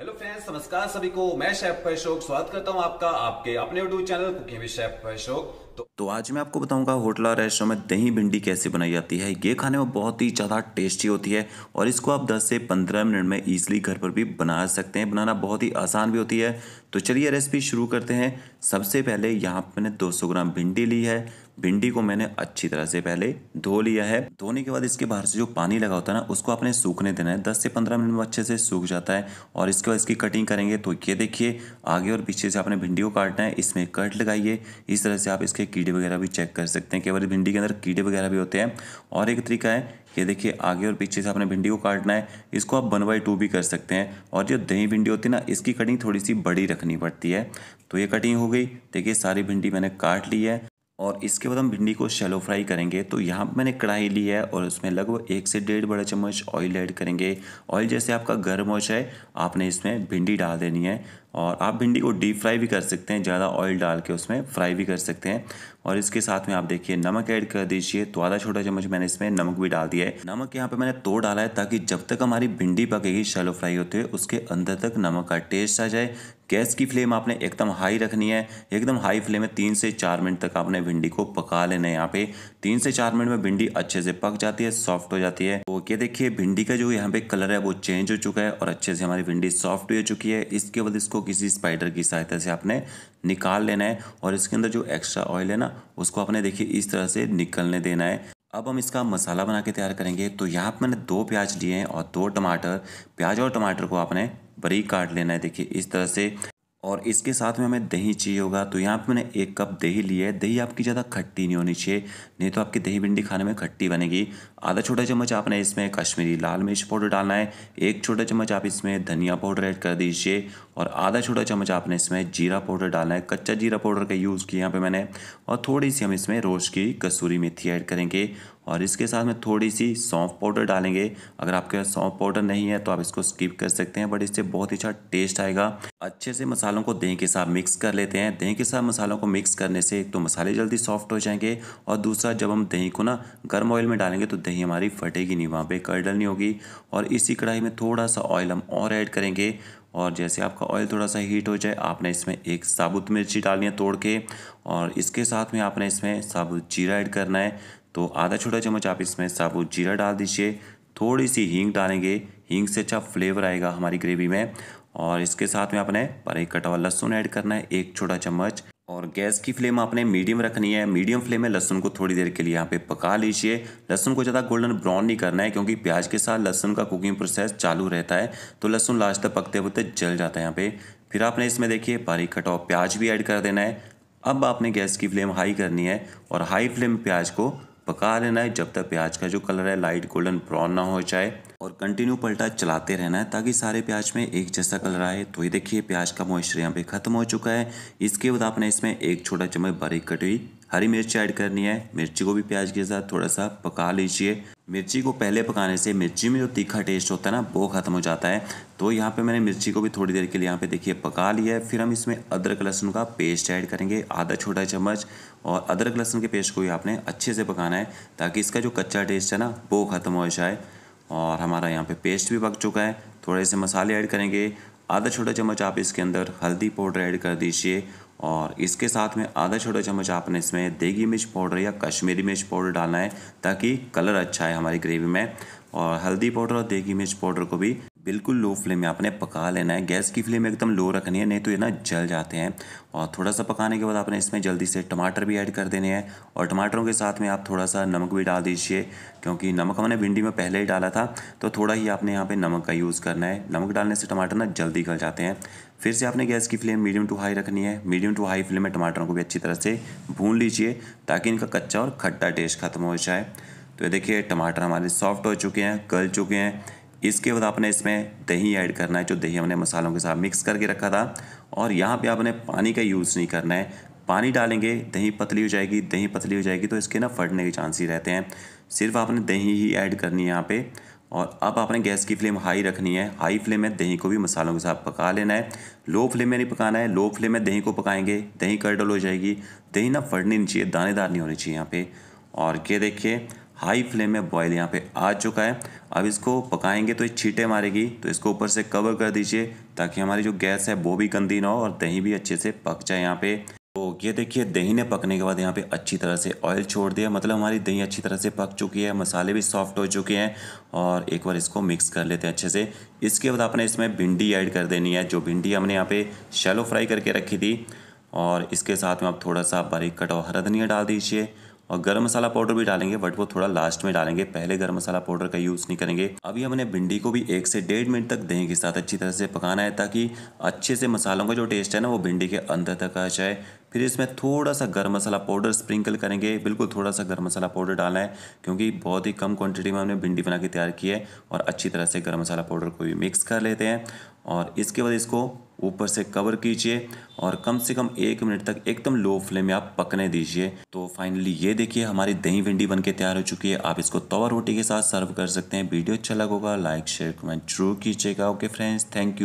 hello friends नमस्कार सभी को मैं शेफ अशोक स्वागत करता हूं आपका आपके अपने YouTube channel cooking with chef Ashok तो, तो आज मैं आपको बताऊंगा होटल और रेस्टोरेंट में दही भिंडी कैसे बनाई जाती है ये खाने में बहुत ही ज़्यादा टेस्टी होती है और इसको आप 10 से 15 मिनट में इजीली घर पर भी बना सकते हैं बनाना बहुत ही आसान भी होती है तो चलिए रेसिपी शुरू करते हैं सबसे पहले यहाँ मैंने सौ ग्राम भिंडी ली है भिंडी को मैंने अच्छी तरह से पहले धो लिया है धोने के बाद इसके बाहर से जो पानी लगा होता है ना उसको आपने सूखने देना है दस से पंद्रह मिनट में अच्छे से सूख जाता है और इसके बाद इसकी कटिंग करेंगे तो ये देखिए आगे और पीछे से आपने भिंडी को काटना है इसमें कट लगाइए इस तरह से आप इसके कीड़े वगैरह भी चेक कर सकते हैं कई बार भिंडी के अंदर कीड़े वगैरह भी होते हैं और एक तरीका है ये देखिए आगे और पीछे से आपने भिंडी को काटना है इसको आप वन बाई टू भी कर सकते हैं और जो दही भिंडी होती है ना इसकी कटिंग थोड़ी सी बड़ी रखनी पड़ती है तो ये कटिंग हो गई देखिए सारी भिंडी मैंने काट ली है और इसके बाद हम भिंडी को शैलो फ्राई करेंगे तो यहाँ मैंने कढ़ाई ली है और उसमें लगभग एक से डेढ़ बड़ा चम्मच ऑयल ऐड करेंगे ऑयल जैसे आपका गर्म हो जाए आपने इसमें भिंडी डाल देनी है और आप भिंडी को डीप फ्राई भी कर सकते हैं ज़्यादा ऑयल डाल के उसमें फ्राई भी कर सकते हैं और इसके साथ में आप देखिए नमक ऐड कर दीजिए तो आधा छोटा चम्मच मैंने इसमें नमक भी डाल दिया है नमक यहाँ पे मैंने तो डाला है ताकि जब तक हमारी भिंडी पकेगी शैलो फ्राई होते हुए उसके अंदर तक नमक का टेस्ट आ जाए गैस की फ्लेम आपने एकदम हाई रखनी है एकदम हाई फ्लेम में तीन से चार मिनट तक आपने भिंडी को पका लेना है यहाँ पे तीन से चार मिनट में भिंडी अच्छे से पक जाती है सॉफ्ट हो जाती है ओके तो देखिए भिंडी का जो यहाँ पे कलर है वो चेंज हो चुका है और अच्छे से हमारी भिंडी सॉफ्ट हो चुकी है इसके बाद इसको किसी स्पाइडर की सहायता से आपने निकाल लेना है और इसके अंदर जो एक्स्ट्रा ऑयल है ना उसको आपने देखिए इस तरह से निकलने देना है अब हम इसका मसाला बना के तैयार करेंगे तो यहाँ पर मैंने दो प्याज लिए हैं और दो टमाटर प्याज और टमाटर को आपने बरीक काट लेना है देखिए इस तरह से और इसके साथ में हमें दही चाहिए होगा तो यहाँ पे मैंने एक कप दही लिया है दही आपकी ज़्यादा खट्टी नहीं होनी चाहिए नहीं तो आपकी दही भिंडी खाने में खट्टी बनेगी आधा छोटा चम्मच आपने इसमें कश्मीरी लाल मिर्च पाउडर डालना है एक छोटा चम्मच आप इसमें धनिया पाउडर ऐड कर दीजिए और आधा छोटा चम्मच आपने इसमें जीरा पाउडर डालना है कच्चा जीरा पाउडर का यूज़ किया यहाँ पर मैंने और थोड़ी सी हम इसमें रोज की कसूरी मेथी ऐड करेंगे और इसके साथ में थोड़ी सी सौंफ पाउडर डालेंगे अगर आपके पास सौंफ पाउडर नहीं है तो आप इसको स्किप कर सकते हैं बट इससे बहुत ही अच्छा टेस्ट आएगा अच्छे से मसालों को दही के साथ मिक्स कर लेते हैं दही के साथ मसालों को मिक्स करने से एक तो मसाले जल्दी सॉफ्ट हो जाएंगे और दूसरा जब हम दही को ना गर्म ऑयल में डालेंगे तो दही हमारी फटेगी नहीं वहाँ पर कर्डल नहीं होगी और इसी कढ़ाई में थोड़ा सा ऑयल हम और ऐड करेंगे और जैसे आपका ऑयल थोड़ा सा हीट हो जाए आपने इसमें एक साबुत मिर्ची डालनी है तोड़ के और इसके साथ में आपने इसमें साबुत जीरा ऐड करना है तो आधा छोटा चम्मच आप इसमें साबुत जीरा डाल दीजिए थोड़ी सी हींग डालेंगे हींग से अच्छा फ्लेवर आएगा हमारी ग्रेवी में और इसके साथ में आपने पर एक कटा हुआ लहसुन ऐड करना है एक छोटा चम्मच और गैस की फ्लेम आपने मीडियम रखनी है मीडियम फ्लेम में लहसुन को थोड़ी देर के लिए यहाँ पे पका लीजिए लहसुन को ज़्यादा गोल्डन ब्राउन नहीं करना है क्योंकि प्याज के साथ लहसुन का कुकिंग प्रोसेस चालू रहता है तो लहसुन लास्ट तक पकते पकते जल जाता है यहाँ पे फिर आपने इसमें देखिए बारीक कटा प्याज भी ऐड कर देना है अब आपने गैस की फ्लेम हाई करनी है और हाई फ्लेम प्याज को पका लेना है जब तक प्याज का जो कलर है लाइट गोल्डन ब्राउन ना हो जाए और कंटिन्यू पलटा चलाते रहना है ताकि सारे प्याज में एक जैसा कलर आए तो ये देखिए प्याज का मॉइस्चर यहाँ पे ख़त्म हो चुका है इसके बाद आपने इसमें एक छोटा चम्मच बारीक कटी हुई हरी मिर्च ऐड करनी है मिर्ची को भी प्याज के साथ थोड़ा सा पका लीजिए मिर्ची को पहले पकाने से मिर्ची में जो तीखा टेस्ट होता है ना वो ख़त्म हो जाता है तो यहाँ पे मैंने मिर्ची को भी थोड़ी देर के लिए यहाँ पे देखिए पका लिया है फिर हम इसमें अदरक लहसुन का पेस्ट ऐड करेंगे आधा छोटा चम्मच और अदरक लहसुन के पेस्ट को भी आपने अच्छे से पकाना है ताकि इसका जो कच्चा टेस्ट है ना वो ख़त्म हो जाए और हमारा यहाँ पे पेस्ट भी पक चुका है थोड़े से मसाले ऐड करेंगे आधा छोटा चम्मच आप इसके अंदर हल्दी पाउडर ऐड कर दीजिए और इसके साथ में आधा छोटा चम्मच आपने इसमें देगी मिर्च पाउडर या कश्मीरी मिर्च पाउडर डालना है ताकि कलर अच्छा है हमारी ग्रेवी में और हल्दी पाउडर और देगी मिर्च पाउडर को भी बिल्कुल लो फ्लेम में आपने पका लेना है गैस की फ्लेम एकदम लो रखनी है नहीं तो ये ना जल जाते हैं और थोड़ा सा पकाने के बाद आपने इसमें जल्दी से टमाटर भी ऐड कर देने हैं और टमाटरों के साथ में आप थोड़ा सा नमक भी डाल दीजिए क्योंकि नमक हमने भिंडी में पहले ही डाला था तो थोड़ा ही आपने यहाँ पर नमक का यूज़ करना है नमक डालने से टमाटर ना जल्दी गल जाते हैं फिर से आपने गैस की फ्लेम मीडियम टू हाई रखनी है मीडियम टू हाई फ्लेम में टमाटरों को भी अच्छी तरह से भून लीजिए ताकि इनका कच्चा और खट्टा टेस्ट खत्म हो जाए तो ये देखिए टमाटर हमारे सॉफ्ट हो चुके हैं गल चुके हैं इसके बाद आपने इसमें दही ऐड करना है जो दही हमने मसालों के साथ मिक्स करके रखा था और यहाँ पे आपने पानी का यूज़ नहीं करना है पानी डालेंगे दही पतली हो जाएगी दही पतली हो जाएगी तो इसके ना फटने के चांस ही रहते हैं सिर्फ आपने दही ही ऐड करनी है यहाँ पे और अब आपने गैस की फ्लेम हाई रखनी है हाई फ्लेम में दही को भी मसालों के साथ पका लेना है लो फ्लेम में नहीं पकाना है लो फ्लेम में दही को पकाएंगे दही कर्डल हो जाएगी दही ना फटनी नहीं चाहिए दानेदार नहीं होनी चाहिए यहाँ पे और ये देखिए हाई फ्लेम में बॉयल यहाँ पे आ चुका है अब इसको पकाएंगे तो ये छीटे मारेगी तो इसको ऊपर से कवर कर दीजिए ताकि हमारी जो गैस है वो भी गंदी ना हो और दही भी अच्छे से पक जाए यहाँ पे तो ये देखिए दही ने पकने के बाद यहाँ पे अच्छी तरह से ऑयल छोड़ दिया मतलब हमारी दही अच्छी तरह से पक चुकी है मसाले भी सॉफ्ट हो चुके हैं और एक बार इसको मिक्स कर लेते हैं अच्छे से इसके बाद आपने इसमें भिंडी ऐड कर देनी है जो भिंडी हमने यहाँ पे शैलो फ्राई करके रखी थी और इसके साथ में आप थोड़ा सा बारीक कटा हरा धनिया डाल दीजिए और गरम मसाला पाउडर भी डालेंगे बट वो थोड़ा लास्ट में डालेंगे पहले गरम मसाला पाउडर का यूज़ नहीं करेंगे अभी हमने भिंडी को भी एक से डेढ़ मिनट तक दही के साथ अच्छी तरह से पकाना है ताकि अच्छे से मसालों का जो टेस्ट है ना वो भिंडी के अंदर तक आ जाए फिर इसमें थोड़ा सा गर्म मसाला पाउडर स्प्रिंकल करेंगे बिल्कुल थोड़ा सा गर्म मसाला पाउडर डालना है क्योंकि बहुत ही कम क्वांटिटी में हमने भिंडी बना के तैयार की है और अच्छी तरह से गर्म मसाला पाउडर को भी मिक्स कर लेते हैं और इसके बाद इसको ऊपर से कवर कीजिए और कम से कम एक मिनट तक एकदम लो फ्लेम में आप पकने दीजिए तो फाइनली ये देखिए हमारी दही भिंडी बनके तैयार हो चुकी है आप इसको तवा रोटी के साथ सर्व कर सकते हैं वीडियो अच्छा लगेगा लाइक शेयर कमेंट जरूर कीजिएगा ओके फ्रेंड्स थैंक यू